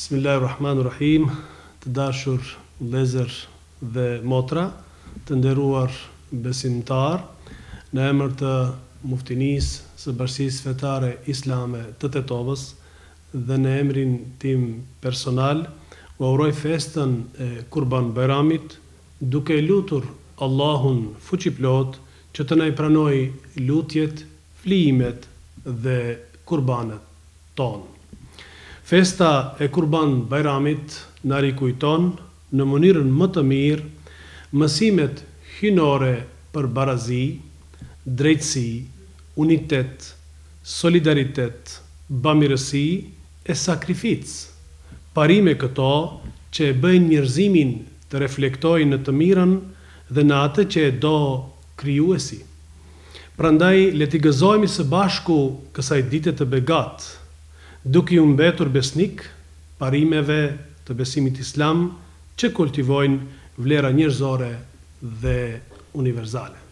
Bismillahirrahmanirrahim, të dashur lezer dhe motra, të nderuar besimtar, në emër të muftinisë së bashkisë fetare islame të Tetovës dhe në emrin tim personal, u uroj festën e Kurban Bayramit, duke lutur Allahun fuqiplot që të na pranojë lutjet, flimet dhe kurbanet tonë. Festa e kurban Bajramit në rikujton në mënirën më të mirë mësimet hinore për barazi, drejtësi, unitet, solidaritet, bamirësi e sakrificë. Parime këto që e bëjnë njërzimin të reflektoj në të mirën dhe në atë që e do kryuesi. Prandaj, leti gëzojmi së bashku kësaj ditet të begatë, duke ju mbetur besnik parimeve të besimit islam që kultivojnë vlera njërzore dhe universale.